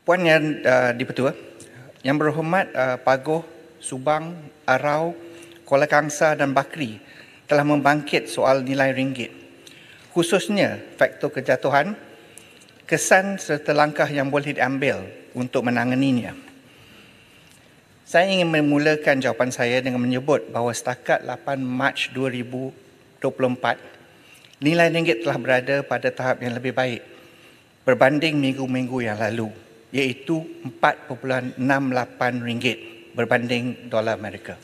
Puan yang uh, eh, dipertua, yang berhormat uh, Pagoh, Subang, Arau, Kuala Kangsa dan Bakri telah membangkit soal nilai ringgit. Khususnya faktor kejatuhan, kesan serta langkah yang boleh diambil untuk menanganinya. Saya ingin memulakan jawapan saya dengan menyebut bahawa setakat 8 Mac 2024, nilai ringgit telah berada pada tahap yang lebih baik berbanding minggu-minggu yang lalu iaitu 4.68 ringgit berbanding dolar Amerika.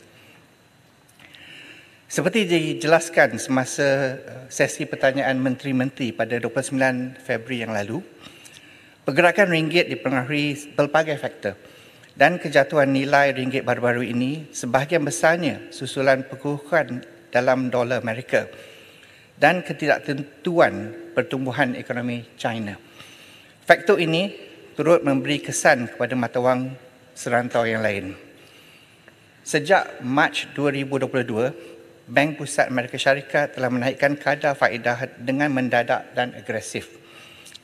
Seperti dijelaskan semasa eh, sesi pertanyaan menteri-menteri pada 29 Februari yang lalu, pergerakan ringgit dipengaruhi pelbagai faktor dan kejatuhan nilai ringgit baru-baru ini sebahagian besarnya susulan pekuhan dalam dolar Amerika dan ketidaktentuan pertumbuhan ekonomi China. Faktor ini turut memberi kesan kepada mata wang serantau yang lain. Sejak Mac 2022, Bank Pusat Amerika Syarikat telah menaikkan kadar faedah dengan mendadak dan agresif.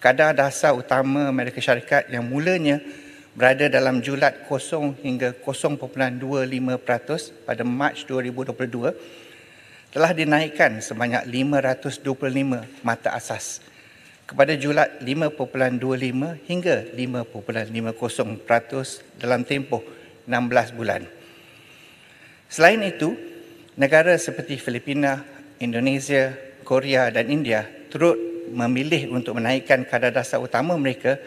Kadar dasar utama Amerika Syarikat yang mulanya berada dalam julat 0 hingga 0.25% pada Mac 2022 telah dinaikkan sebanyak 525 mata asas kepada julat 5.25 hingga 5.50% dalam tempoh 16 bulan. Selain itu, negara seperti Filipina, Indonesia, Korea dan India turut memilih untuk menaikkan kadar dasar utama mereka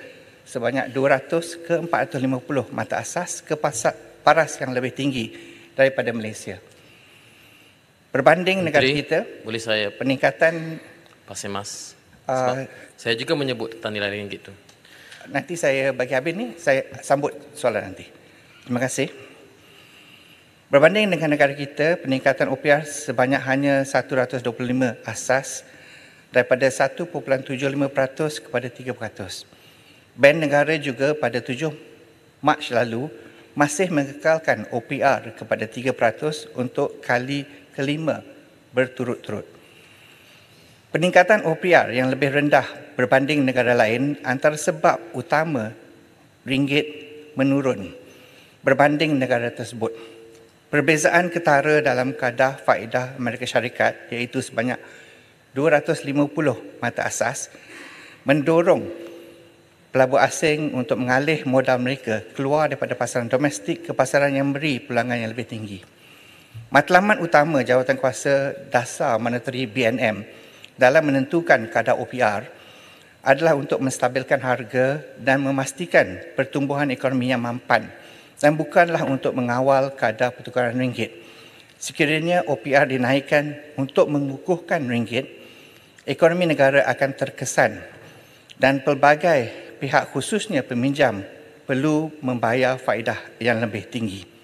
sebanyak 200 ke 450 mata asas ke paras yang lebih tinggi daripada Malaysia. Berbanding Menteri, negara kita, boleh saya peningkatan pasir mas uh, saya juga menyebut tentang nilai ringgit tu. Nanti saya bagi habis ni, saya sambut soalan nanti. Terima kasih. Berbanding dengan negara kita, peningkatan OPR sebanyak hanya 125 asas daripada 1.75% kepada 3%. Bank negara juga pada 7 Mac lalu masih mengekalkan OPR kepada 3% untuk kali kelima berturut-turut. Peningkatan OPR yang lebih rendah berbanding negara lain antara sebab utama ringgit menurun berbanding negara tersebut. Perbezaan ketara dalam kadar faedah Amerika Syarikat iaitu sebanyak 250 mata asas mendorong pelabur asing untuk mengalih modal mereka keluar daripada pasaran domestik ke pasaran yang beri peluangan yang lebih tinggi. Matlamat utama jawatan kuasa dasar monetary BNM dalam menentukan kadar OPR adalah untuk menstabilkan harga dan memastikan pertumbuhan ekonomi yang mampan dan bukanlah untuk mengawal kadar pertukaran ringgit. Sekiranya OPR dinaikkan untuk mengukuhkan ringgit, ekonomi negara akan terkesan dan pelbagai pihak khususnya peminjam perlu membayar faedah yang lebih tinggi.